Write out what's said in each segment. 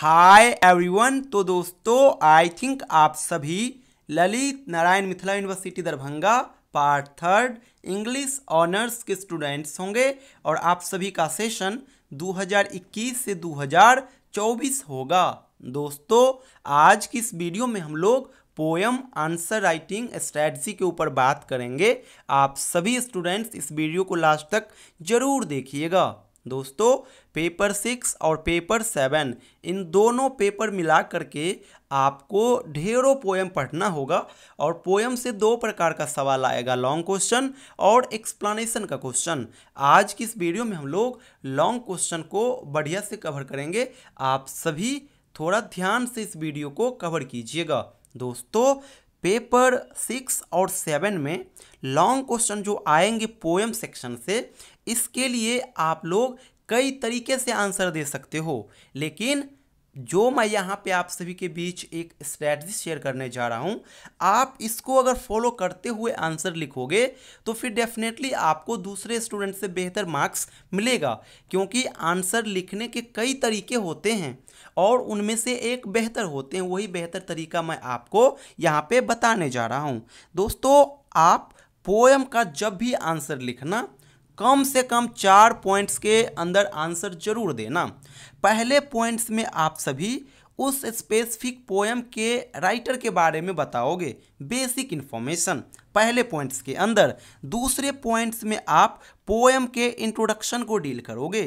hi everyone तो दोस्तों आई think आप सभी Lalit Narayan Mithila university Darbhanga part third English honours के स्टूडेंट्स होंगे और आप सभी का सेशन 2021 से 2024 होगा दोस्तों आज की इस वीडियो में हम लोग पोयम आंसर राइटिंग स्ट्रैटी के ऊपर बात करेंगे आप सभी स्टूडेंट्स इस वीडियो को लास्ट तक जरूर देखिएगा दोस्तों पेपर सिक्स और पेपर सेवन इन दोनों पेपर मिला करके आपको ढेरों पोएम पढ़ना होगा और पोएम से दो प्रकार का सवाल आएगा लॉन्ग क्वेश्चन और एक्सप्लानेशन का क्वेश्चन आज की इस वीडियो में हम लोग लॉन्ग क्वेश्चन को बढ़िया से कवर करेंगे आप सभी थोड़ा ध्यान से इस वीडियो को कवर कीजिएगा दोस्तों पेपर सिक्स और सेवन में लॉन्ग क्वेश्चन जो आएंगे पोएम सेक्शन से इसके लिए आप लोग कई तरीके से आंसर दे सकते हो लेकिन जो मैं यहाँ पे आप सभी के बीच एक स्ट्रैटजी शेयर करने जा रहा हूँ आप इसको अगर फॉलो करते हुए आंसर लिखोगे तो फिर डेफिनेटली आपको दूसरे स्टूडेंट से बेहतर मार्क्स मिलेगा क्योंकि आंसर लिखने के कई तरीके होते हैं और उनमें से एक बेहतर होते हैं वही बेहतर तरीका मैं आपको यहाँ पर बताने जा रहा हूँ दोस्तों आप पोएम का जब भी आंसर लिखना कम से कम चार पॉइंट्स के अंदर आंसर जरूर देना पहले पॉइंट्स में आप सभी उस स्पेसिफिक पोएम के राइटर के बारे में बताओगे बेसिक इन्फॉर्मेशन पहले पॉइंट्स के अंदर दूसरे पॉइंट्स में आप पोएम के इंट्रोडक्शन को डील करोगे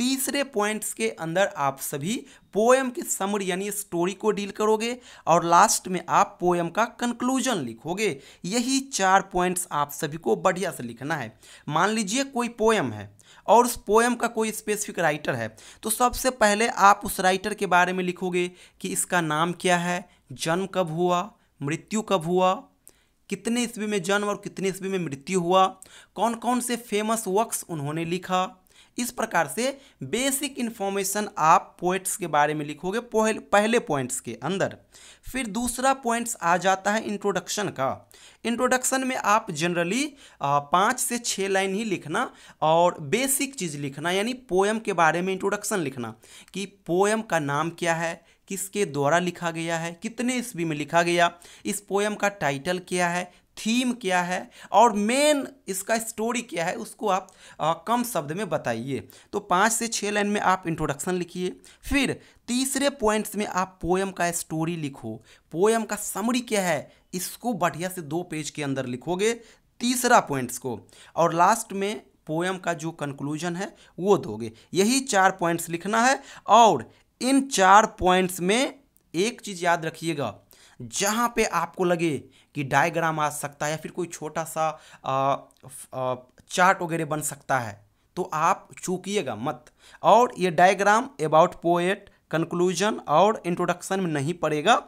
तीसरे पॉइंट्स के अंदर आप सभी पोएम के समर यानी स्टोरी को डील करोगे और लास्ट में आप पोएम का कंक्लूजन लिखोगे यही चार पॉइंट्स आप सभी को बढ़िया से लिखना है मान लीजिए कोई पोएम है और उस पोएम का कोई स्पेसिफिक राइटर है तो सबसे पहले आप उस राइटर के बारे में लिखोगे कि इसका नाम क्या है जन्म कब हुआ मृत्यु कब हुआ कितने ईस्वी में जन्म और कितने ईस्वी में मृत्यु हुआ कौन कौन से फेमस वर्क्स उन्होंने लिखा इस प्रकार से बेसिक इन्फॉर्मेशन आप पोइट्स के बारे में लिखोगे पहले पॉइंट्स के अंदर फिर दूसरा पॉइंट्स आ जाता है इंट्रोडक्शन का इंट्रोडक्शन में आप जनरली पाँच से छः लाइन ही लिखना और बेसिक चीज़ लिखना यानी पोएम के बारे में इंट्रोडक्शन लिखना कि पोएम का नाम क्या है किसके द्वारा लिखा गया है कितने ईस्वी में लिखा गया इस पोएम का टाइटल क्या है थीम क्या है और मेन इसका स्टोरी क्या है उसको आप आ, कम शब्द में बताइए तो पाँच से छः लाइन में आप इंट्रोडक्शन लिखिए फिर तीसरे पॉइंट्स में आप पोएम का स्टोरी लिखो पोएम का समरी क्या है इसको बढ़िया से दो पेज के अंदर लिखोगे तीसरा पॉइंट्स को और लास्ट में पोएम का जो कंक्लूजन है वो दोगे यही चार पॉइंट्स लिखना है और इन चार पॉइंट्स में एक चीज़ याद रखिएगा जहाँ पे आपको लगे कि डायग्राम आ सकता है या फिर कोई छोटा सा आ, आ, चार्ट वगैरह बन सकता है तो आप चूकिएगा मत और ये डायग्राम अबाउट पोएट कंक्लूजन और इंट्रोडक्शन में नहीं पड़ेगा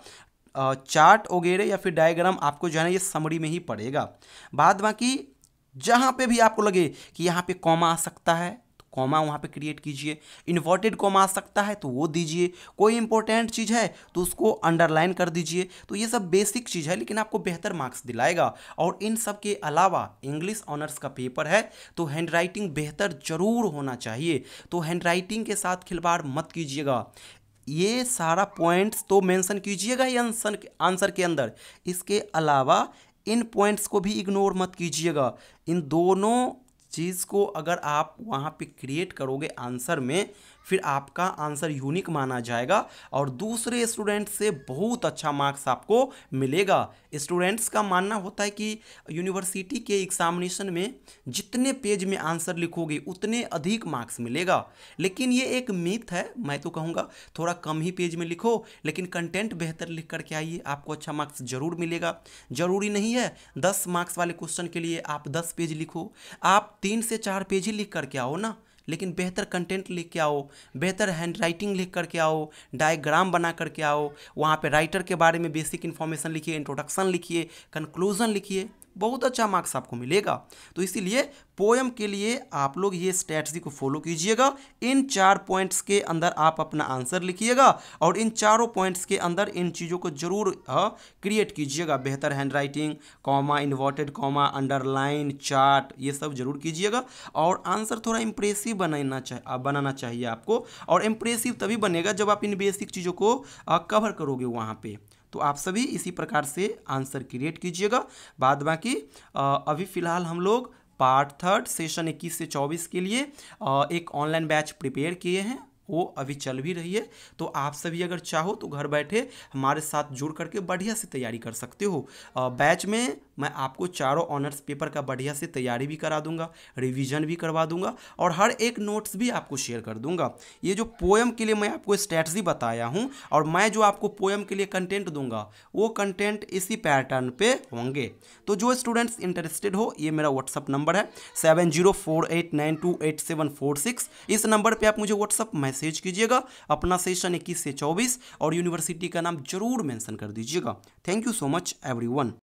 चार्ट वगैरह या फिर डायग्राम आपको जो है ना ये समरी में ही पड़ेगा बाद बाकी जहाँ पे भी आपको लगे कि यहाँ पे कॉमा आ सकता है कॉमा वहाँ पे क्रिएट कीजिए इन्वर्टेड कॉमा आ सकता है तो वो दीजिए कोई इंपॉर्टेंट चीज़ है तो उसको अंडरलाइन कर दीजिए तो ये सब बेसिक चीज़ है लेकिन आपको बेहतर मार्क्स दिलाएगा और इन सब के अलावा इंग्लिश ऑनर्स का पेपर है तो हैंड राइटिंग बेहतर ज़रूर होना चाहिए तो हैंड राइटिंग के साथ खिलवाड़ मत कीजिएगा ये सारा पॉइंट्स तो मेंशन कीजिएगा ही आंसर के अंदर इसके अलावा इन पॉइंट्स को भी इग्नोर मत कीजिएगा इन दोनों चीज़ को अगर आप वहाँ पे क्रिएट करोगे आंसर में फिर आपका आंसर यूनिक माना जाएगा और दूसरे स्टूडेंट से बहुत अच्छा मार्क्स आपको मिलेगा स्टूडेंट्स का मानना होता है कि यूनिवर्सिटी के एग्जामिनेशन में जितने पेज में आंसर लिखोगे उतने अधिक मार्क्स मिलेगा लेकिन ये एक मिथ है मैं तो कहूँगा थोड़ा कम ही पेज में लिखो लेकिन कंटेंट बेहतर लिख करके आइए आपको अच्छा मार्क्स जरूर मिलेगा जरूरी नहीं है दस मार्क्स वाले क्वेश्चन के लिए आप दस पेज लिखो आप तीन से चार पेज ही लिख करके आओ ना लेकिन बेहतर कंटेंट लिख के आओ बेहतर हैंड राइटिंग लिख करके आओ डायग्राम बना करके आओ वहाँ पे राइटर के बारे में बेसिक इन्फॉर्मेशन लिखिए इंट्रोडक्शन लिखिए कंक्लूजन लिखिए बहुत अच्छा मार्क्स आपको मिलेगा तो इसीलिए पोएम के लिए आप लोग ये स्ट्रैटी को फॉलो कीजिएगा इन चार पॉइंट्स के अंदर आप अपना आंसर लिखिएगा और इन चारों पॉइंट्स के अंदर इन चीज़ों को जरूर क्रिएट कीजिएगा बेहतर handwriting comma inverted comma underline chart ये सब जरूर कीजिएगा और आंसर थोड़ा इम्प्रेसिव बनाना चाह बनाना चाहिए आपको और इम्प्रेसिव तभी बनेगा जब आप इन बेसिक चीज़ों को कवर करोगे वहाँ पर तो आप सभी इसी प्रकार से आंसर क्रिएट कीजिएगा बाद बाकी अभी फ़िलहाल हम लोग पार्ट थर्ड सेशन 21 से 24 के लिए एक ऑनलाइन बैच प्रिपेयर किए हैं वो अभी चल भी रही है तो आप सभी अगर चाहो तो घर बैठे हमारे साथ जुड़ करके बढ़िया से तैयारी कर सकते हो बैच में मैं आपको चारों ऑनर्स पेपर का बढ़िया से तैयारी भी करा दूंगा रिवीजन भी करवा दूंगा और हर एक नोट्स भी आपको शेयर कर दूंगा ये जो पोएम के लिए मैं आपको स्ट्रैटी बताया हूँ और मैं जो आपको पोएम के लिए कंटेंट दूंगा वो कंटेंट इसी पैटर्न पे होंगे तो जो स्टूडेंट्स इंटरेस्टेड हो ये मेरा व्हाट्सअप नंबर है seven zero four eight nine two eight seven four six इस नंबर पर आप मुझे व्हाट्सअप मैसेज मैसेज कीजिएगा अपना सेशन इक्कीस से चौबीस और यूनिवर्सिटी का नाम जरूर मेंशन कर दीजिएगा thank you so much every